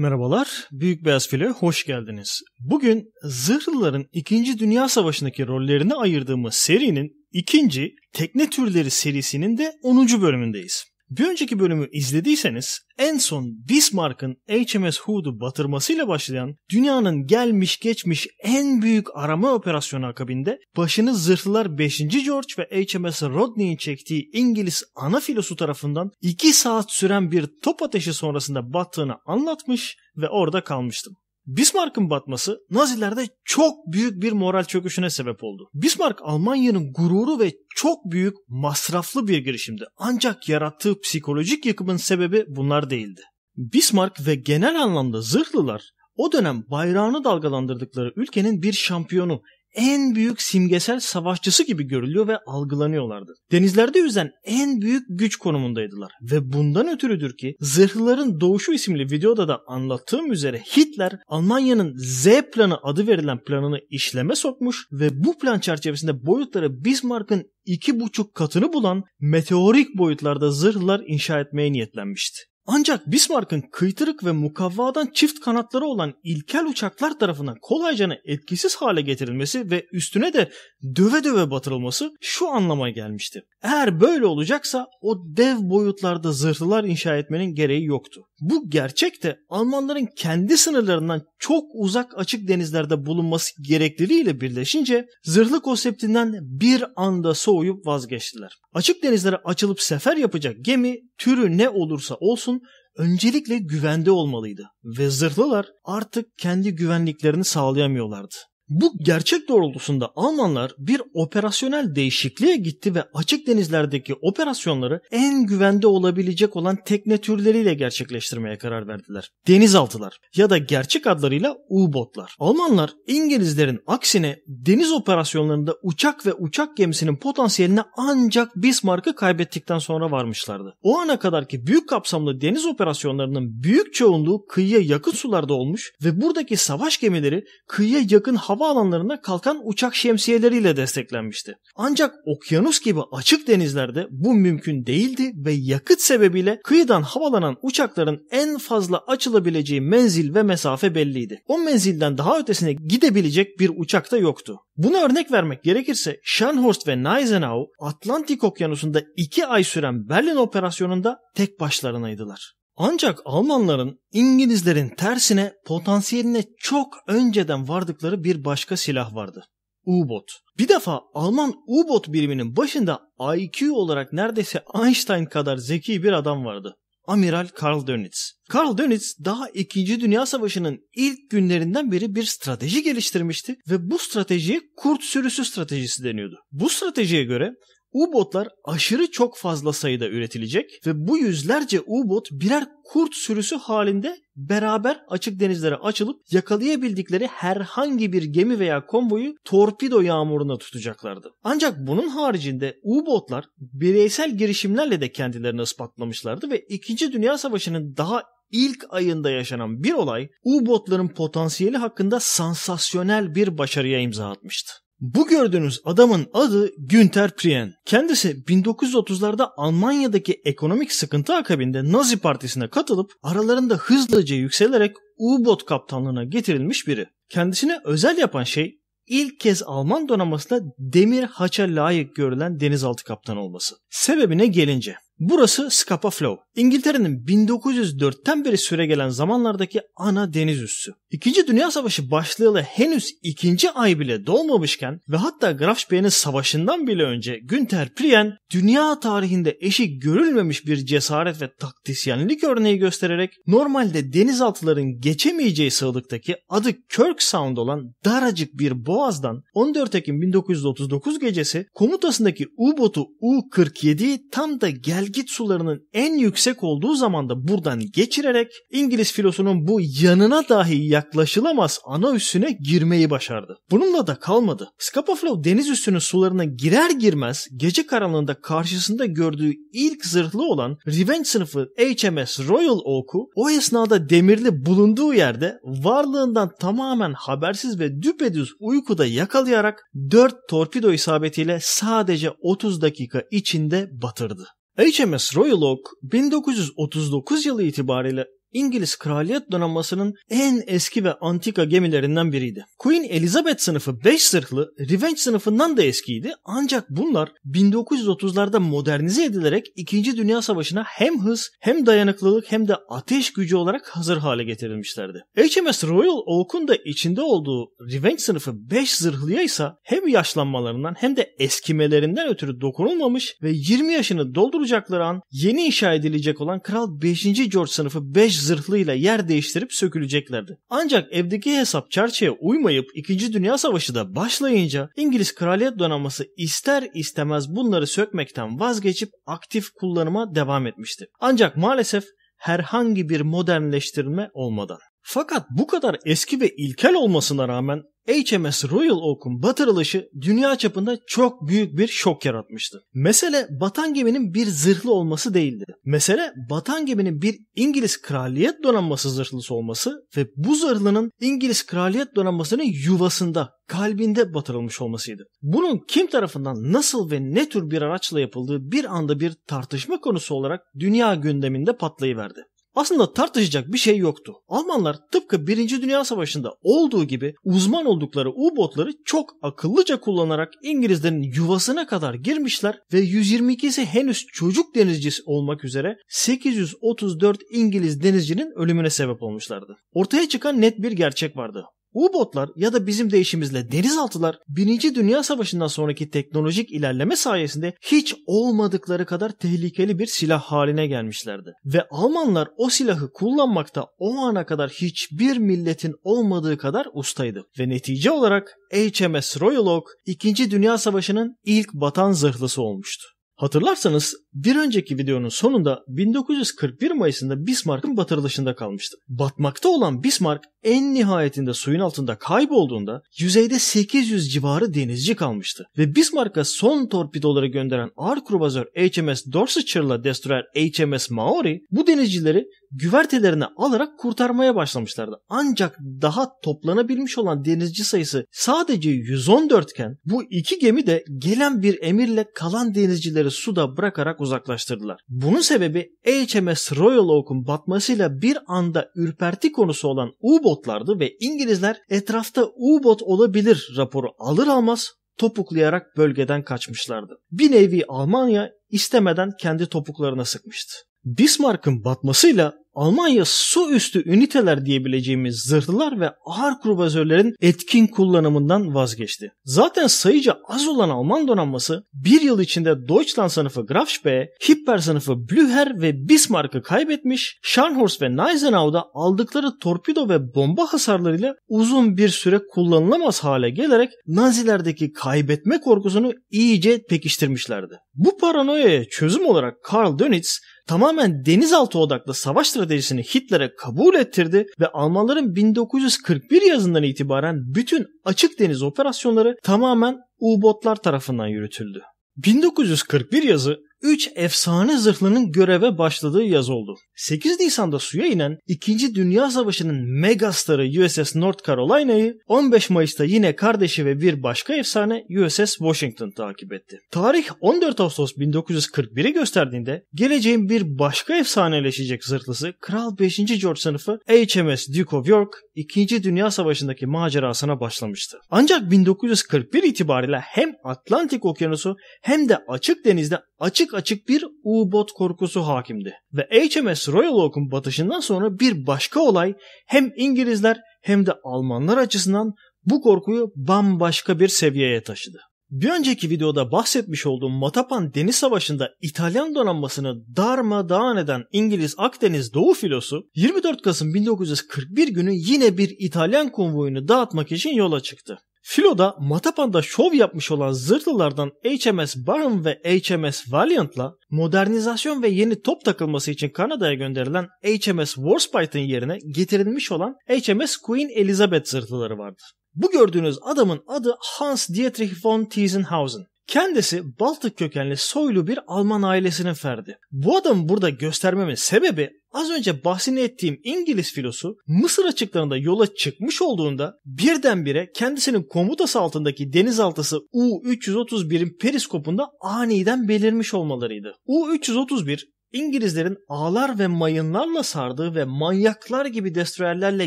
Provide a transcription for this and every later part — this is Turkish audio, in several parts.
Merhabalar, Büyük Beyaz File hoş geldiniz. Bugün zırhlıların 2. Dünya Savaşı'ndaki rollerini ayırdığımız serinin ikinci Tekne Türleri serisinin de 10. bölümündeyiz. Bir önceki bölümü izlediyseniz en son Bismarck'ın HMS Hood'u batırmasıyla başlayan dünyanın gelmiş geçmiş en büyük arama operasyonu akabinde başını zırhlılar 5. George ve HMS Rodney'in çektiği İngiliz ana filosu tarafından 2 saat süren bir top ateşi sonrasında battığını anlatmış ve orada kalmıştım. Bismarck'ın batması Nazilerde çok büyük bir moral çöküşüne sebep oldu. Bismarck Almanya'nın gururu ve çok büyük masraflı bir girişimdi. Ancak yarattığı psikolojik yıkımın sebebi bunlar değildi. Bismarck ve genel anlamda zırhlılar o dönem bayrağını dalgalandırdıkları ülkenin bir şampiyonu en büyük simgesel savaşçısı gibi görülüyor ve algılanıyorlardı. Denizlerde yüzen en büyük güç konumundaydılar ve bundan ötürüdür ki Zırhlıların Doğuşu isimli videoda da anlattığım üzere Hitler Almanya'nın Z planı adı verilen planını işleme sokmuş ve bu plan çerçevesinde boyutları Bismarck'ın iki buçuk katını bulan meteorik boyutlarda zırhlar inşa etmeye niyetlenmişti. Ancak Bismarck'ın kıytırık ve mukavvadan çift kanatları olan ilkel uçaklar tarafından kolayca etkisiz hale getirilmesi ve üstüne de döve döve batırılması şu anlama gelmişti. Eğer böyle olacaksa o dev boyutlarda zırhlılar inşa etmenin gereği yoktu. Bu gerçek de Almanların kendi sınırlarından çok uzak açık denizlerde bulunması gerekliliğiyle birleşince zırhlı konseptinden bir anda soğuyup vazgeçtiler. Açık denizlere açılıp sefer yapacak gemi türü ne olursa olsun öncelikle güvende olmalıydı ve zırhlılar artık kendi güvenliklerini sağlayamıyorlardı. Bu gerçek doğrultusunda Almanlar bir operasyonel değişikliğe gitti ve açık denizlerdeki operasyonları en güvende olabilecek olan tekne türleriyle gerçekleştirmeye karar verdiler. Denizaltılar ya da gerçek adlarıyla U-botlar. Almanlar İngilizlerin aksine deniz operasyonlarında uçak ve uçak gemisinin potansiyeline ancak Bismarck'ı kaybettikten sonra varmışlardı. O ana kadarki büyük kapsamlı deniz operasyonlarının büyük çoğunluğu kıyıya yakın sularda olmuş ve buradaki savaş gemileri kıyıya yakın hava hava alanlarında kalkan uçak şemsiyeleriyle desteklenmişti. Ancak okyanus gibi açık denizlerde bu mümkün değildi ve yakıt sebebiyle kıyıdan havalanan uçakların en fazla açılabileceği menzil ve mesafe belliydi. O menzilden daha ötesine gidebilecek bir uçak da yoktu. Buna örnek vermek gerekirse Scharnhorst ve Neisenau Atlantik Okyanusu'nda 2 ay süren Berlin operasyonunda tek başlarınaydılar. Ancak Almanların İngilizlerin tersine potansiyeline çok önceden vardıkları bir başka silah vardı. U-Bot. Bir defa Alman U-Bot biriminin başında IQ olarak neredeyse Einstein kadar zeki bir adam vardı. Amiral Karl Dönitz. Karl Dönitz daha 2. Dünya Savaşı'nın ilk günlerinden beri bir strateji geliştirmişti ve bu stratejiye kurt sürüsü stratejisi deniyordu. Bu stratejiye göre U-botlar aşırı çok fazla sayıda üretilecek ve bu yüzlerce U-bot birer kurt sürüsü halinde beraber açık denizlere açılıp yakalayabildikleri herhangi bir gemi veya konvoyu torpido yağmuruna tutacaklardı. Ancak bunun haricinde U-botlar bireysel girişimlerle de kendilerini ispatlamışlardı ve 2. Dünya Savaşı'nın daha ilk ayında yaşanan bir olay U-botların potansiyeli hakkında sansasyonel bir başarıya imza atmıştı. Bu gördüğünüz adamın adı Günter Prien. Kendisi 1930'larda Almanya'daki ekonomik sıkıntı akabinde Nazi Partisi'ne katılıp aralarında hızlıca yükselerek U-bot kaptanlığına getirilmiş biri. Kendisine özel yapan şey ilk kez Alman donanmasında demir haça layık görülen denizaltı kaptanı olması. Sebebine gelince Burası Scapa Flow. İngiltere'nin 1904'ten beri süregelen zamanlardaki ana deniz üssü. İkinci Dünya Savaşı başlayalı henüz ikinci ay bile dolmamışken ve hatta Graf Spee'nin savaşından bile önce Günther Prien dünya tarihinde eşi görülmemiş bir cesaret ve taktisyenlik örneği göstererek normalde denizaltıların geçemeyeceği sığlıktaki adı Kirk Sound olan daracık bir boğazdan 14 Ekim 1939 gecesi komutasındaki U-botu U-47'yi tam da gel ilgit sularının en yüksek olduğu zamanda buradan geçirerek İngiliz filosunun bu yanına dahi yaklaşılamaz ana üssüne girmeyi başardı. Bununla da kalmadı. Scapa deniz üssünün sularına girer girmez gece karanlığında karşısında gördüğü ilk zırhlı olan Revenge sınıfı HMS Royal Oak'u o esnada demirli bulunduğu yerde varlığından tamamen habersiz ve düpedüz uykuda yakalayarak 4 torpido isabetiyle sadece 30 dakika içinde batırdı. HMS Royal Oak 1939 yılı itibariyle İngiliz Kraliyet Donanması'nın en eski ve antika gemilerinden biriydi. Queen Elizabeth sınıfı 5 zırhlı Revenge sınıfından da eskiydi ancak bunlar 1930'larda modernize edilerek 2. Dünya Savaşı'na hem hız hem dayanıklılık hem de ateş gücü olarak hazır hale getirilmişlerdi. HMS Royal Oak'un da içinde olduğu Revenge sınıfı 5 zırhlıya ise hem yaşlanmalarından hem de eskimelerinden ötürü dokunulmamış ve 20 yaşını dolduracakları an yeni inşa edilecek olan Kral 5. George sınıfı 5 zırhlıyla yer değiştirip söküleceklerdi. Ancak evdeki hesap çerçeğe uymayıp 2. Dünya Savaşı da başlayınca İngiliz Kraliyet Donanması ister istemez bunları sökmekten vazgeçip aktif kullanıma devam etmişti. Ancak maalesef herhangi bir modernleştirme olmadan. Fakat bu kadar eski ve ilkel olmasına rağmen HMS Royal Oak'un batırılışı dünya çapında çok büyük bir şok yaratmıştı. Mesele batan geminin bir zırhlı olması değildi. Mesele batan geminin bir İngiliz kraliyet donanması zırhlısı olması ve bu zırhlının İngiliz kraliyet donanmasının yuvasında, kalbinde batırılmış olmasıydı. Bunun kim tarafından nasıl ve ne tür bir araçla yapıldığı bir anda bir tartışma konusu olarak dünya gündeminde patlayıverdi. Aslında tartışacak bir şey yoktu. Almanlar tıpkı 1. Dünya Savaşı'nda olduğu gibi uzman oldukları U-botları çok akıllıca kullanarak İngilizlerin yuvasına kadar girmişler ve 122'si henüz çocuk denizcisi olmak üzere 834 İngiliz denizcinin ölümüne sebep olmuşlardı. Ortaya çıkan net bir gerçek vardı. U-botlar ya da bizim deyişimizle denizaltılar 1. Dünya Savaşı'ndan sonraki teknolojik ilerleme sayesinde hiç olmadıkları kadar tehlikeli bir silah haline gelmişlerdi. Ve Almanlar o silahı kullanmakta o ana kadar hiçbir milletin olmadığı kadar ustaydı. Ve netice olarak HMS Royal Oak 2. Dünya Savaşı'nın ilk batan zırhlısı olmuştu. Hatırlarsanız bir önceki videonun sonunda 1941 Mayıs'ında Bismarck'ın batırılışında kalmıştı. Batmakta olan Bismarck en nihayetinde suyun altında kaybolduğunda yüzeyde 800 civarı denizci kalmıştı. Ve Bismarck'a son torpidoları gönderen ağır HMS Dorseyshire ile destroyer HMS Maori bu denizcileri Güvertelerini alarak kurtarmaya başlamışlardı. Ancak daha toplanabilmiş olan denizci sayısı sadece 114 iken bu iki gemi de gelen bir emirle kalan denizcileri suda bırakarak uzaklaştırdılar. Bunun sebebi HMS Royal Oak'un batmasıyla bir anda ürperti konusu olan U-botlardı ve İngilizler etrafta U-bot olabilir raporu alır almaz topuklayarak bölgeden kaçmışlardı. Bir nevi Almanya istemeden kendi topuklarına sıkmıştı. Bismarck'ın batmasıyla Almanya su üstü üniteler diyebileceğimiz zırhlılar ve ağır kruvazörlerin etkin kullanımından vazgeçti. Zaten sayıca az olan Alman donanması bir yıl içinde Deutschland sınıfı Graf Spee, Hipper sınıfı Blücher ve Bismarck'ı kaybetmiş, Scharnhorst ve Neisenau'da aldıkları torpido ve bomba hasarlarıyla uzun bir süre kullanılamaz hale gelerek Nazilerdeki kaybetme korkusunu iyice pekiştirmişlerdi. Bu paranoyaya çözüm olarak Karl Dönitz tamamen denizaltı odaklı savaş stratejisini Hitler'e kabul ettirdi ve Almanların 1941 yazından itibaren bütün açık deniz operasyonları tamamen U-botlar tarafından yürütüldü. 1941 yazı 3 efsane zırhlının göreve başladığı yaz oldu. 8 Nisan'da suya inen 2. Dünya Savaşı'nın megastarı USS North Carolina'yı 15 Mayıs'ta yine kardeşi ve bir başka efsane USS Washington takip etti. Tarih 14 Ağustos 1941'i gösterdiğinde geleceğin bir başka efsaneleşecek zırhlısı Kral 5. George sınıfı HMS Duke of York 2. Dünya Savaşı'ndaki macerasına başlamıştı. Ancak 1941 itibariyle hem Atlantik Okyanusu hem de açık denizde açık açık açık bir U-Bot korkusu hakimdi. Ve HMS Royal Oak'un batışından sonra bir başka olay hem İngilizler hem de Almanlar açısından bu korkuyu bambaşka bir seviyeye taşıdı. Bir önceki videoda bahsetmiş olduğum Matapan Deniz Savaşı'nda İtalyan donanmasını darmadağın eden İngiliz Akdeniz Doğu filosu 24 Kasım 1941 günü yine bir İtalyan konvoyunu dağıtmak için yola çıktı. Filo'da Matapan'da şov yapmış olan zırhlılardan HMS Barham ve HMS Valiant'la modernizasyon ve yeni top takılması için Kanada'ya gönderilen HMS Warspite'ın yerine getirilmiş olan HMS Queen Elizabeth zırhlıları vardı. Bu gördüğünüz adamın adı Hans Dietrich von Tiesenhausen. Kendisi Baltık kökenli soylu bir Alman ailesinin ferdi. Bu adamı burada göstermemin sebebi az önce bahsini ettiğim İngiliz filosu Mısır açıklarında yola çıkmış olduğunda birdenbire kendisinin komutası altındaki denizaltısı U-331'in periskopunda aniden belirmiş olmalarıydı. U-331 İngilizlerin ağlar ve mayınlarla sardığı ve manyaklar gibi destroyerlerle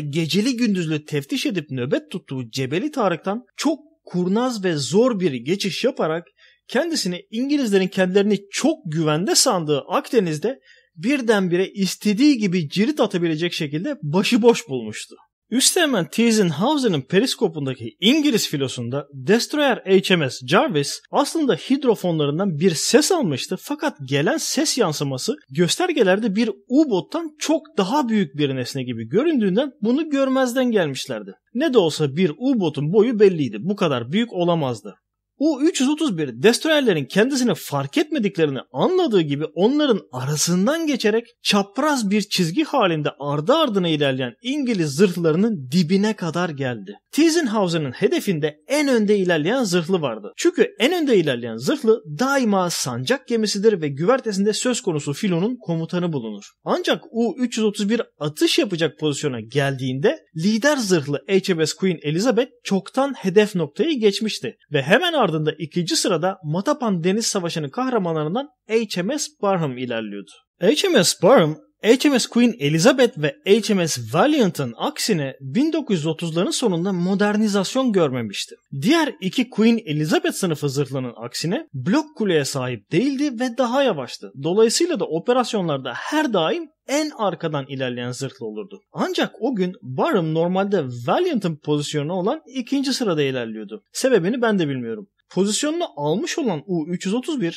geceli gündüzlü teftiş edip nöbet tuttuğu Cebeli Tarık'tan çok kurnaz ve zor bir geçiş yaparak kendisini İngilizlerin kendilerini çok güvende sandığı Akdeniz'de birdenbire istediği gibi cirit atabilecek şekilde başıboş bulmuştu. Üsteğmen Tiesenhausen'ın periskopundaki İngiliz filosunda Destroyer HMS Jarvis aslında hidrofonlarından bir ses almıştı fakat gelen ses yansıması göstergelerde bir U-bottan çok daha büyük bir nesne gibi göründüğünden bunu görmezden gelmişlerdi. Ne de olsa bir U-botun boyu belliydi. Bu kadar büyük olamazdı. U-331 destroyerlerin kendisini fark etmediklerini anladığı gibi onların arasından geçerek çapraz bir çizgi halinde ardı ardına ilerleyen İngiliz zırhlarının dibine kadar geldi. Tizenhausen'ın hedefinde en önde ilerleyen zırhlı vardı. Çünkü en önde ilerleyen zırhlı daima sancak gemisidir ve güvertesinde söz konusu filonun komutanı bulunur. Ancak U-331 atış yapacak pozisyona geldiğinde lider zırhlı HMS Queen Elizabeth çoktan hedef noktayı geçmişti ve hemen ardından ardında ikinci sırada Matapan Deniz Savaşı'nın kahramanlarından HMS Barham ilerliyordu. HMS Barham, HMS Queen Elizabeth ve HMS Valiant'ın aksine 1930'ların sonunda modernizasyon görmemişti. Diğer iki Queen Elizabeth sınıfı zırhlının aksine blok kuleye sahip değildi ve daha yavaştı. Dolayısıyla da operasyonlarda her daim en arkadan ilerleyen zırhlı olurdu. Ancak o gün Barham normalde Valiant'ın pozisyonu olan ikinci sırada ilerliyordu. Sebebini ben de bilmiyorum pozisyonunu almış olan U-331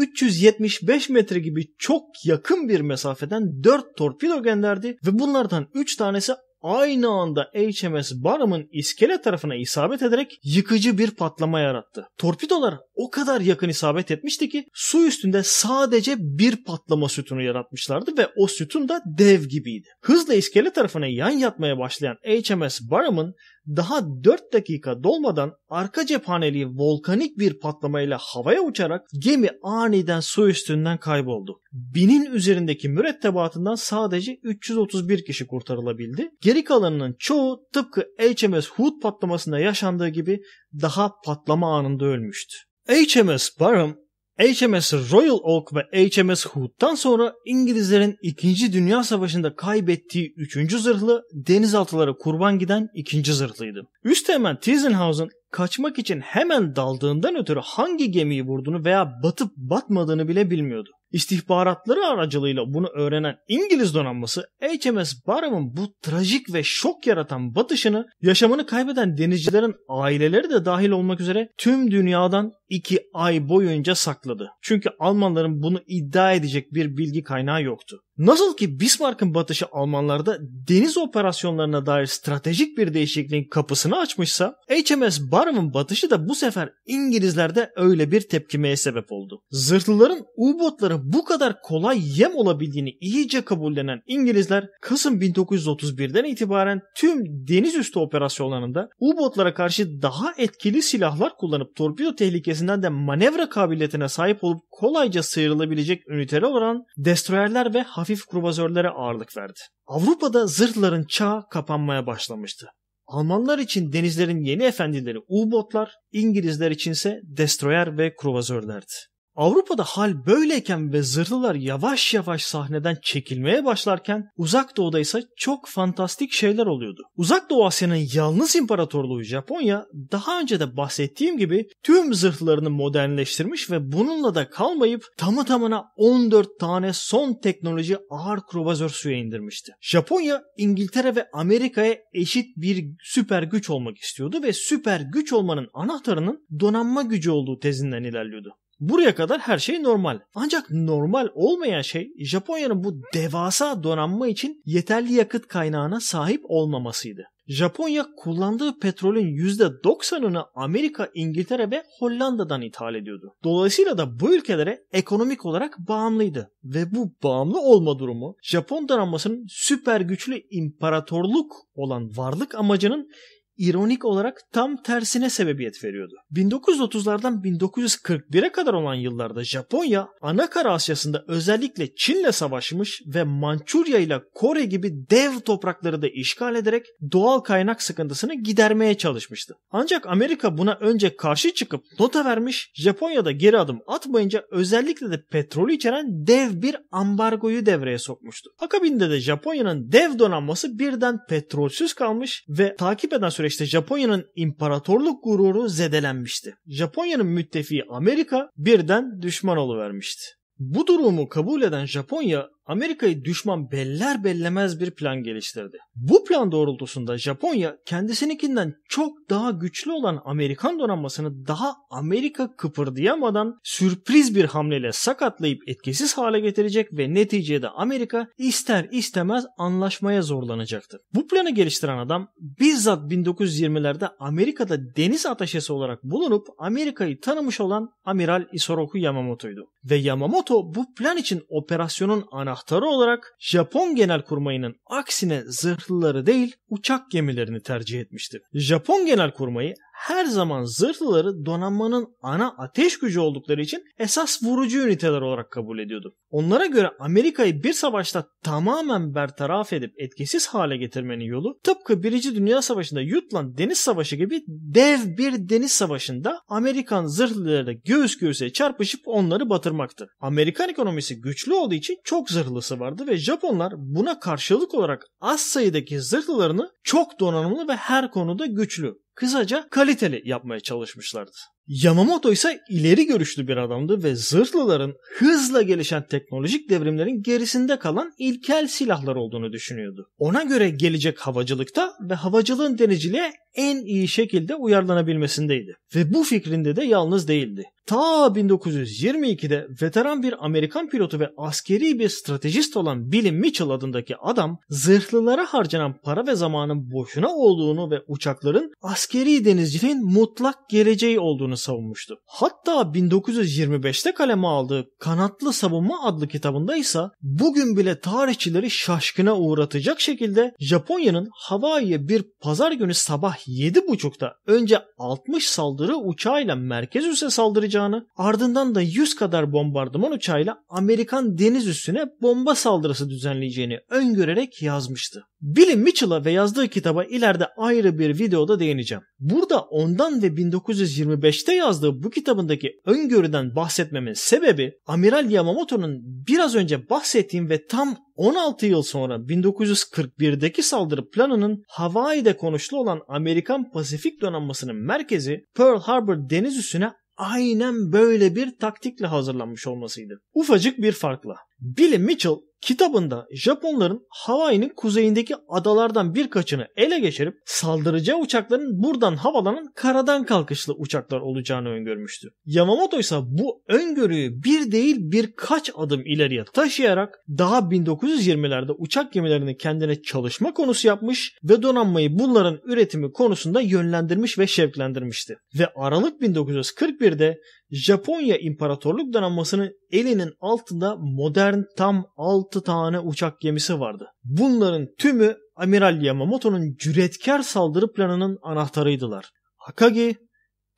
375 metre gibi çok yakın bir mesafeden 4 torpido gönderdi ve bunlardan 3 tanesi aynı anda HMS Barham'ın iskele tarafına isabet ederek yıkıcı bir patlama yarattı. Torpidolar o kadar yakın isabet etmişti ki su üstünde sadece bir patlama sütunu yaratmışlardı ve o sütun da dev gibiydi. Hızla iskele tarafına yan yatmaya başlayan HMS Barham'ın daha 4 dakika dolmadan arka cephaneliği volkanik bir patlamayla havaya uçarak gemi aniden su üstünden kayboldu. Binin üzerindeki mürettebatından sadece 331 kişi kurtarılabildi. Geri kalanının çoğu tıpkı HMS Hood patlamasında yaşandığı gibi daha patlama anında ölmüştü. HMS Barham HMS Royal Oak ve HMS Hood'dan sonra İngilizlerin 2. Dünya Savaşı'nda kaybettiği 3. zırhlı denizaltılara kurban giden 2. zırhlıydı. Üsteğmen Tizenhausen kaçmak için hemen daldığından ötürü hangi gemiyi vurduğunu veya batıp batmadığını bile bilmiyordu. İstihbaratları aracılığıyla bunu öğrenen İngiliz donanması HMS Barham'ın bu trajik ve şok yaratan batışını yaşamını kaybeden denizcilerin aileleri de dahil olmak üzere tüm dünyadan 2 ay boyunca sakladı. Çünkü Almanların bunu iddia edecek bir bilgi kaynağı yoktu. Nasıl ki Bismarck'ın batışı Almanlarda deniz operasyonlarına dair stratejik bir değişikliğin kapısını açmışsa HMS Barnum'un batışı da bu sefer İngilizlerde öyle bir tepkimeye sebep oldu. Zırhlıların U-botları bu kadar kolay yem olabildiğini iyice kabullenen İngilizler Kasım 1931'den itibaren tüm deniz üstü operasyonlarında U-botlara karşı daha etkili silahlar kullanıp torpido tehlikesinden de manevra kabiliyetine sahip olup kolayca sıyrılabilecek üniteler olan destroyerler ve hafif kruvazörlere ağırlık verdi. Avrupa'da zırhların çağı kapanmaya başlamıştı. Almanlar için denizlerin yeni efendileri U-botlar, İngilizler içinse destroyer ve kruvazörlerdi. Avrupa'da hal böyleyken ve zırhlılar yavaş yavaş sahneden çekilmeye başlarken uzak doğuda ise çok fantastik şeyler oluyordu. Uzak Doğu Asya'nın yalnız imparatorluğu Japonya daha önce de bahsettiğim gibi tüm zırhlarını modernleştirmiş ve bununla da kalmayıp tamı tamına 14 tane son teknoloji ağır kruvazör suya indirmişti. Japonya İngiltere ve Amerika'ya eşit bir süper güç olmak istiyordu ve süper güç olmanın anahtarının donanma gücü olduğu tezinden ilerliyordu. Buraya kadar her şey normal. Ancak normal olmayan şey Japonya'nın bu devasa donanma için yeterli yakıt kaynağına sahip olmamasıydı. Japonya kullandığı petrolün %90'ını Amerika, İngiltere ve Hollanda'dan ithal ediyordu. Dolayısıyla da bu ülkelere ekonomik olarak bağımlıydı ve bu bağımlı olma durumu Japon donanmasının süper güçlü imparatorluk olan varlık amacının ironik olarak tam tersine sebebiyet veriyordu. 1930'lardan 1941'e kadar olan yıllarda Japonya ana kara Asya'sında özellikle Çin'le savaşmış ve Mançurya ile Kore gibi dev toprakları da işgal ederek doğal kaynak sıkıntısını gidermeye çalışmıştı. Ancak Amerika buna önce karşı çıkıp nota vermiş, Japonya'da geri adım atmayınca özellikle de petrolü içeren dev bir ambargoyu devreye sokmuştu. Akabinde de Japonya'nın dev donanması birden petrolsüz kalmış ve takip eden süreç süreçte Japonya'nın imparatorluk gururu zedelenmişti. Japonya'nın müttefiği Amerika birden düşman oluvermişti. Bu durumu kabul eden Japonya Amerika'yı düşman beller bellemez bir plan geliştirdi. Bu plan doğrultusunda Japonya kendisininkinden çok daha güçlü olan Amerikan donanmasını daha Amerika kıpırdayamadan sürpriz bir hamleyle sakatlayıp etkisiz hale getirecek ve neticede Amerika ister istemez anlaşmaya zorlanacaktı. Bu planı geliştiren adam bizzat 1920'lerde Amerika'da deniz ataşesi olarak bulunup Amerika'yı tanımış olan Amiral Isoroku Yamamoto'ydu. Ve Yamamoto bu plan için operasyonun ana taraftarı olarak Japon Genelkurmayı'nın aksine zırhlıları değil uçak gemilerini tercih etmiştir. Japon Genelkurmayı her zaman zırhlıları donanmanın ana ateş gücü oldukları için esas vurucu üniteler olarak kabul ediyordu. Onlara göre Amerika'yı bir savaşta tamamen bertaraf edip etkisiz hale getirmenin yolu tıpkı Birinci Dünya Savaşı'nda Yutland Deniz Savaşı gibi dev bir deniz savaşında Amerikan zırhlıları da göğüs göğüse çarpışıp onları batırmaktı. Amerikan ekonomisi güçlü olduğu için çok zırhlısı vardı ve Japonlar buna karşılık olarak az sayıdaki zırhlılarını çok donanımlı ve her konuda güçlü kısaca kaliteli yapmaya çalışmışlardı. Yamamoto ise ileri görüşlü bir adamdı ve zırhlıların hızla gelişen teknolojik devrimlerin gerisinde kalan ilkel silahlar olduğunu düşünüyordu. Ona göre gelecek havacılıkta ve havacılığın denizciliğe en iyi şekilde uyarlanabilmesindeydi. Ve bu fikrinde de yalnız değildi. Ta 1922'de veteran bir Amerikan pilotu ve askeri bir stratejist olan Billy Mitchell adındaki adam zırhlılara harcanan para ve zamanın boşuna olduğunu ve uçakların askeri denizciliğin mutlak geleceği olduğunu çıkarlarını savunmuştu. Hatta 1925'te kaleme aldığı Kanatlı Savunma adlı kitabında ise bugün bile tarihçileri şaşkına uğratacak şekilde Japonya'nın Hawaii'ye bir pazar günü sabah 7.30'da önce 60 saldırı uçağıyla merkez üsse saldıracağını ardından da 100 kadar bombardıman uçağıyla Amerikan deniz üssüne bomba saldırısı düzenleyeceğini öngörerek yazmıştı. Billy Mitchell'a ve yazdığı kitaba ileride ayrı bir videoda değineceğim. Burada ondan ve 1925'te yazdığı bu kitabındaki öngörüden bahsetmemin sebebi Amiral Yamamoto'nun biraz önce bahsettiğim ve tam 16 yıl sonra 1941'deki saldırı planının Hawaii'de konuşlu olan Amerikan Pasifik Donanması'nın merkezi Pearl Harbor deniz üssüne aynen böyle bir taktikle hazırlanmış olmasıydı. Ufacık bir farkla. Billy Mitchell Kitabında Japonların Hawaii'nin kuzeyindeki adalardan birkaçını ele geçirip saldıracağı uçakların buradan havalanan karadan kalkışlı uçaklar olacağını öngörmüştü. Yamamoto ise bu öngörüyü bir değil birkaç adım ileriye taşıyarak daha 1920'lerde uçak gemilerini kendine çalışma konusu yapmış ve donanmayı bunların üretimi konusunda yönlendirmiş ve şevklendirmişti. Ve Aralık 1941'de Japonya İmparatorluk Donanması'nın elinin altında modern tam 6 tane uçak gemisi vardı. Bunların tümü Amiral Yamamoto'nun cüretkar saldırı planının anahtarıydılar. Hakagi,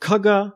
Kaga,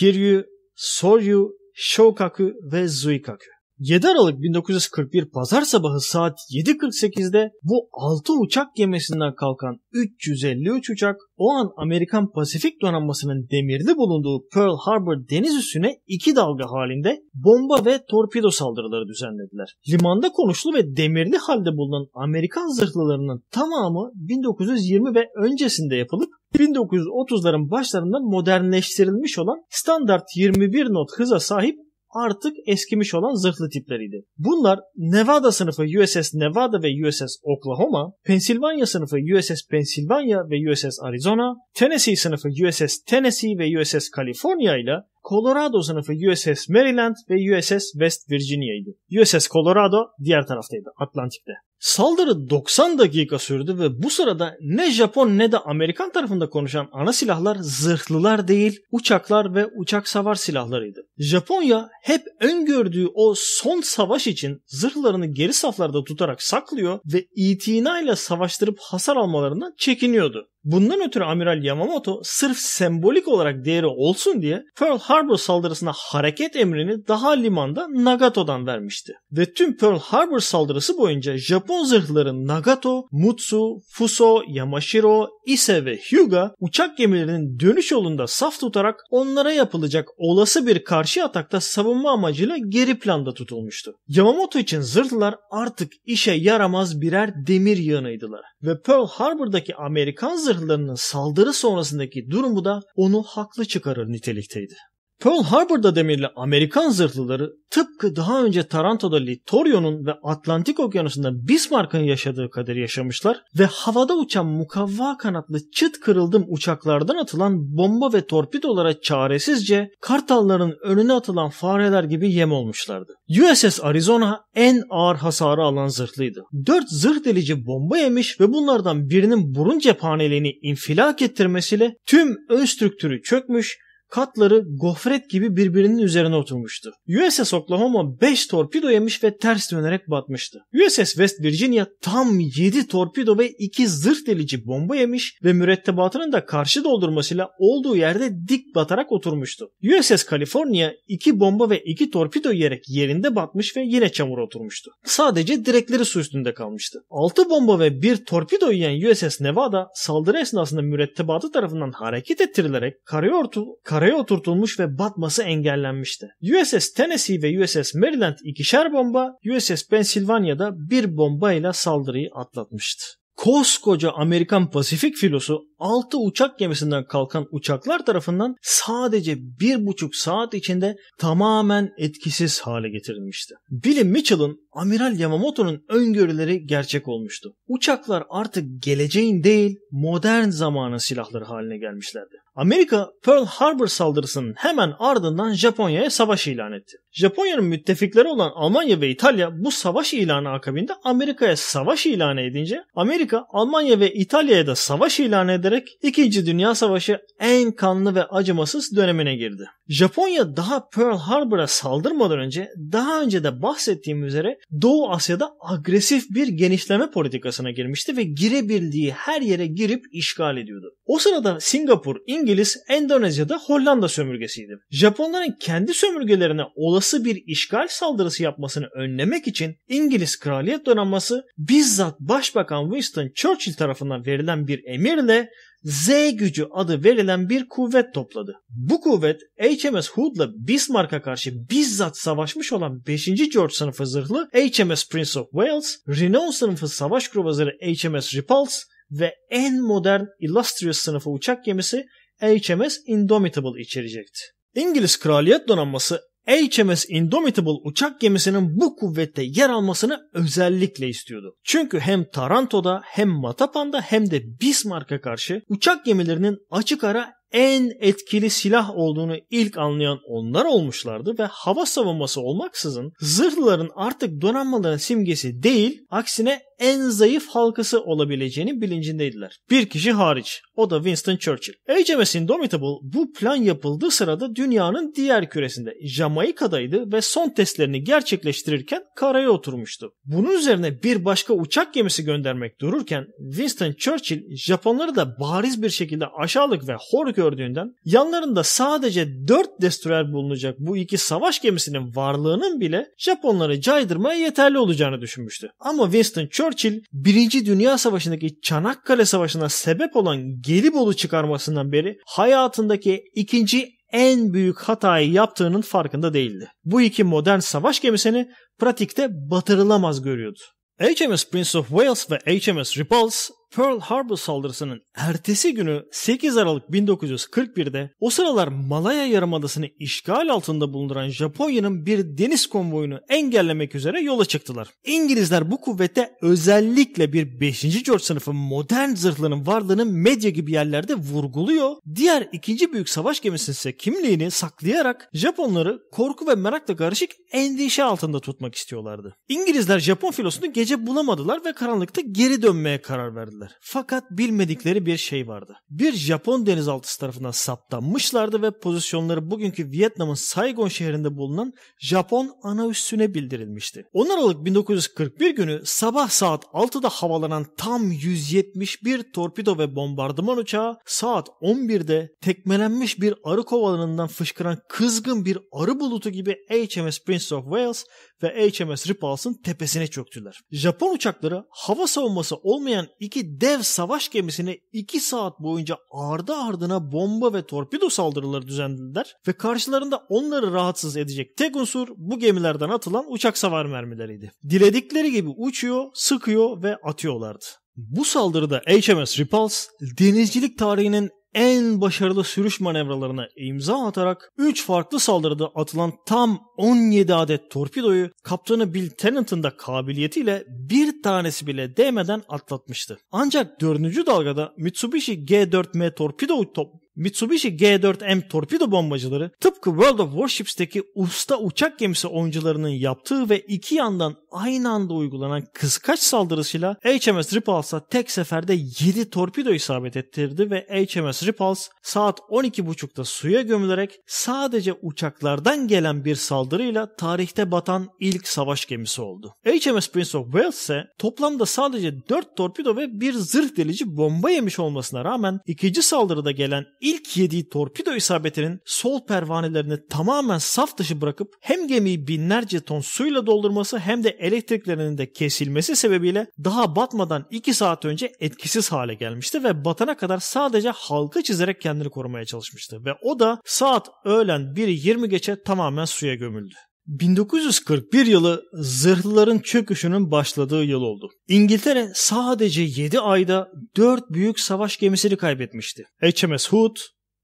Hiryu, Soryu, Shokaku ve Zuikaku. 7 Aralık 1941 Pazar sabahı saat 7.48'de bu 6 uçak gemisinden kalkan 353 uçak o an Amerikan Pasifik donanmasının demirli bulunduğu Pearl Harbor deniz üssüne iki dalga halinde bomba ve torpido saldırıları düzenlediler. Limanda konuşlu ve demirli halde bulunan Amerikan zırhlılarının tamamı 1920 ve öncesinde yapılıp 1930'ların başlarında modernleştirilmiş olan standart 21 not hıza sahip artık eskimiş olan zırhlı tipleriydi. Bunlar Nevada sınıfı USS Nevada ve USS Oklahoma, Pennsylvania sınıfı USS Pennsylvania ve USS Arizona, Tennessee sınıfı USS Tennessee ve USS California ile Colorado sınıfı USS Maryland ve USS West Virginia'ydı. USS Colorado diğer taraftaydı, Atlantik'te. Saldırı 90 dakika sürdü ve bu sırada ne Japon ne de Amerikan tarafında konuşan ana silahlar zırhlılar değil uçaklar ve uçak savar silahlarıydı. Japonya hep öngördüğü o son savaş için zırhlarını geri saflarda tutarak saklıyor ve itina ile savaştırıp hasar almalarından çekiniyordu. Bundan ötürü Amiral Yamamoto sırf sembolik olarak değeri olsun diye Pearl Harbor saldırısına hareket emrini daha limanda Nagato'dan vermişti. Ve tüm Pearl Harbor saldırısı boyunca Japon zırhları Nagato, Mutsu, Fuso, Yamashiro, Ise ve Hyuga uçak gemilerinin dönüş yolunda saf tutarak onlara yapılacak olası bir karşı atakta savunma amacıyla geri planda tutulmuştu. Yamamoto için zırhlar artık işe yaramaz birer demir yığınıydılar ve Pearl Harbor'daki Amerikan zırhları silahlarının saldırı sonrasındaki durumu da onu haklı çıkarır nitelikteydi. Pearl Harbor'da demirli Amerikan zırhlıları tıpkı daha önce Taranto'da Litorio'nun ve Atlantik Okyanusu'nda Bismarck'ın yaşadığı kadar yaşamışlar ve havada uçan mukavva kanatlı çıt kırıldım uçaklardan atılan bomba ve torpidolara çaresizce kartalların önüne atılan fareler gibi yem olmuşlardı. USS Arizona en ağır hasarı alan zırhlıydı. 4 zırh delici bomba yemiş ve bunlardan birinin burun cephaneliğini infilak ettirmesiyle tüm ön strüktürü çökmüş Katları gofret gibi birbirinin üzerine oturmuştu. USS Oklahoma 5 torpido yemiş ve ters dönerek batmıştı. USS West Virginia tam 7 torpido ve 2 zırh delici bomba yemiş ve mürettebatının da karşı doldurmasıyla olduğu yerde dik batarak oturmuştu. USS California 2 bomba ve 2 torpido yiyerek yerinde batmış ve yine çamura oturmuştu. Sadece direkleri su üstünde kalmıştı. 6 bomba ve 1 torpido yiyen USS Nevada saldırı esnasında mürettebatı tarafından hareket ettirilerek karayortu, kar karaya oturtulmuş ve batması engellenmişti. USS Tennessee ve USS Maryland ikişer bomba, USS Pennsylvania'da bir bombayla saldırıyı atlatmıştı koskoca Amerikan Pasifik filosu 6 uçak gemisinden kalkan uçaklar tarafından sadece 1,5 saat içinde tamamen etkisiz hale getirilmişti. Billy Mitchell'ın Amiral Yamamoto'nun öngörüleri gerçek olmuştu. Uçaklar artık geleceğin değil modern zamanın silahları haline gelmişlerdi. Amerika Pearl Harbor saldırısının hemen ardından Japonya'ya savaş ilan etti. Japonya'nın müttefikleri olan Almanya ve İtalya bu savaş ilanı akabinde Amerika'ya savaş ilan edince Amerika Almanya ve İtalya'ya da savaş ilan ederek 2. Dünya Savaşı en kanlı ve acımasız dönemine girdi. Japonya daha Pearl Harbor'a saldırmadan önce daha önce de bahsettiğim üzere Doğu Asya'da agresif bir genişleme politikasına girmişti ve girebildiği her yere girip işgal ediyordu. O sırada Singapur, İngiliz, Endonezya'da Hollanda sömürgesiydi. Japonların kendi sömürgelerine olası bir işgal saldırısı yapmasını önlemek için İngiliz Kraliyet Donanması bizzat Başbakan Winston Churchill tarafından verilen bir emirle Z gücü adı verilen bir kuvvet topladı. Bu kuvvet HMS Hood'la Bismarck'a karşı bizzat savaşmış olan 5. George sınıfı zırhlı HMS Prince of Wales, Renault sınıfı savaş kruvazarı HMS Repulse ve en modern Illustrious sınıfı uçak gemisi HMS Indomitable içerecekti. İngiliz Kraliyet Donanması HMS Indomitable uçak gemisinin bu kuvvette yer almasını özellikle istiyordu. Çünkü hem Taranto'da hem Matapan'da hem de Bismarck'a karşı uçak gemilerinin açık ara en etkili silah olduğunu ilk anlayan onlar olmuşlardı ve hava savunması olmaksızın zırhlıların artık donanmaların simgesi değil aksine en zayıf halkası olabileceğinin bilincindeydiler. Bir kişi hariç. O da Winston Churchill. HMS Indomitable bu plan yapıldığı sırada dünyanın diğer küresinde Jamaika'daydı ve son testlerini gerçekleştirirken karaya oturmuştu. Bunun üzerine bir başka uçak gemisi göndermek dururken Winston Churchill Japonları da bariz bir şekilde aşağılık ve hor gördüğünden yanlarında sadece 4 destroyer bulunacak bu iki savaş gemisinin varlığının bile Japonları caydırmaya yeterli olacağını düşünmüştü. Ama Winston Churchill Churchill Birinci Dünya Savaşı'ndaki Çanakkale Savaşı'na sebep olan Gelibolu çıkarmasından beri hayatındaki ikinci en büyük hatayı yaptığının farkında değildi. Bu iki modern savaş gemisini pratikte batırılamaz görüyordu. HMS Prince of Wales ve HMS Repulse Pearl Harbor saldırısının ertesi günü 8 Aralık 1941'de o sıralar Malaya Yarımadası'nı işgal altında bulunduran Japonya'nın bir deniz konvoyunu engellemek üzere yola çıktılar. İngilizler bu kuvvete özellikle bir 5. George sınıfı modern zırhlının varlığını medya gibi yerlerde vurguluyor. Diğer 2. Büyük Savaş gemisinin ise kimliğini saklayarak Japonları korku ve merakla karışık endişe altında tutmak istiyorlardı. İngilizler Japon filosunu gece bulamadılar ve karanlıkta geri dönmeye karar verdiler öğrendiler. Fakat bilmedikleri bir şey vardı. Bir Japon denizaltısı tarafından saptanmışlardı ve pozisyonları bugünkü Vietnam'ın Saigon şehrinde bulunan Japon ana üssüne bildirilmişti. 10 Aralık 1941 günü sabah saat 6'da havalanan tam 171 torpido ve bombardıman uçağı saat 11'de tekmelenmiş bir arı kovalarından fışkıran kızgın bir arı bulutu gibi HMS Prince of Wales ve HMS Repulse'ın tepesine çöktüler. Japon uçakları hava savunması olmayan iki dev savaş gemisine 2 saat boyunca ardı ardına bomba ve torpido saldırıları düzenlediler ve karşılarında onları rahatsız edecek tek unsur bu gemilerden atılan uçak savar mermileriydi. Diledikleri gibi uçuyor, sıkıyor ve atıyorlardı. Bu saldırıda HMS Repulse denizcilik tarihinin en başarılı sürüş manevralarına imza atarak 3 farklı saldırıda atılan tam 17 adet torpidoyu kaptanı Bill Tennant'ın da kabiliyetiyle bir tanesi bile değmeden atlatmıştı. Ancak 4. dalgada Mitsubishi G4M torpido top Mitsubishi G4M torpido bombacıları tıpkı World of Warships'teki usta uçak gemisi oyuncularının yaptığı ve iki yandan aynı anda uygulanan kıskaç saldırısıyla HMS Repulse'a tek seferde 7 torpido isabet ettirdi ve HMS Repulse saat 12.30'da suya gömülerek sadece uçaklardan gelen bir saldırıyla tarihte batan ilk savaş gemisi oldu. HMS Prince of Wales ise toplamda sadece 4 torpido ve bir zırh delici bomba yemiş olmasına rağmen ikinci saldırıda gelen ilk yediği torpido isabetinin sol pervanelerini tamamen saf dışı bırakıp hem gemiyi binlerce ton suyla doldurması hem de elektriklerinin de kesilmesi sebebiyle daha batmadan 2 saat önce etkisiz hale gelmişti ve batana kadar sadece halka çizerek kendini korumaya çalışmıştı ve o da saat öğlen 1.20 geçe tamamen suya gömüldü. 1941 yılı zırhlıların çöküşünün başladığı yıl oldu. İngiltere sadece 7 ayda 4 büyük savaş gemisini kaybetmişti. HMS Hood,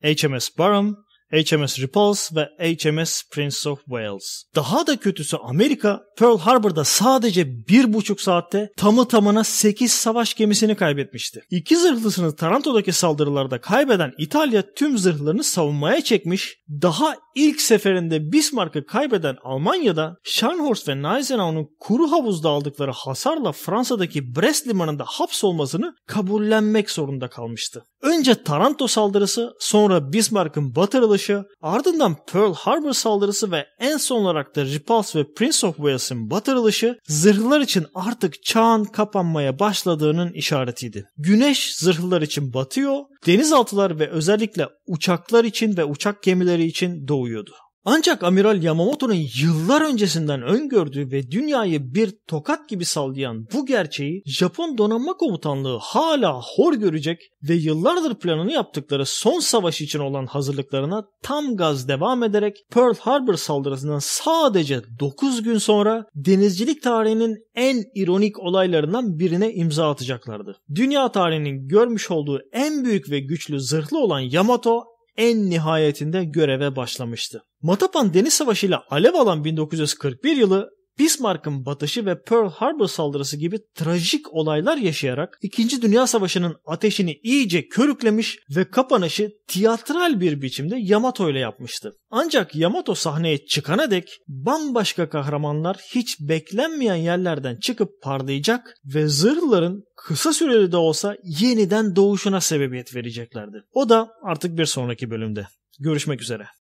HMS Barham, HMS Repulse ve HMS Prince of Wales. Daha da kötüsü Amerika Pearl Harbor'da sadece 1,5 saatte tamı tamına 8 savaş gemisini kaybetmişti. İki zırhlısını Taranto'daki saldırılarda kaybeden İtalya tüm zırhlarını savunmaya çekmiş, daha ilk seferinde Bismarck'ı kaybeden Almanya'da Scharnhorst ve Gneisenau'nun kuru havuzda aldıkları hasarla Fransa'daki Brest limanında hapsolmasını kabullenmek zorunda kalmıştı. Önce Taranto saldırısı, sonra Bismarck'ın batırılışı, ardından Pearl Harbor saldırısı ve en son olarak da Repulse ve Prince of Wales'in batırılışı zırhlar için artık çağın kapanmaya başladığının işaretiydi. Güneş zırhlar için batıyor, denizaltılar ve özellikle uçaklar için ve uçak gemileri için doğuyordu. Ancak Amiral Yamamoto'nun yıllar öncesinden öngördüğü ve dünyayı bir tokat gibi sallayan bu gerçeği Japon Donanma Komutanlığı hala hor görecek ve yıllardır planını yaptıkları son savaş için olan hazırlıklarına tam gaz devam ederek Pearl Harbor saldırısından sadece 9 gün sonra denizcilik tarihinin en ironik olaylarından birine imza atacaklardı. Dünya tarihinin görmüş olduğu en büyük ve güçlü zırhlı olan Yamato en nihayetinde göreve başlamıştı. Matapan Deniz Savaşı ile alev alan 1941 yılı Bismarck'ın batışı ve Pearl Harbor saldırısı gibi trajik olaylar yaşayarak 2. Dünya Savaşı'nın ateşini iyice körüklemiş ve kapanışı tiyatral bir biçimde Yamato ile yapmıştı. Ancak Yamato sahneye çıkana dek bambaşka kahramanlar hiç beklenmeyen yerlerden çıkıp parlayacak ve zırhların kısa süreli de olsa yeniden doğuşuna sebebiyet vereceklerdi. O da artık bir sonraki bölümde. Görüşmek üzere.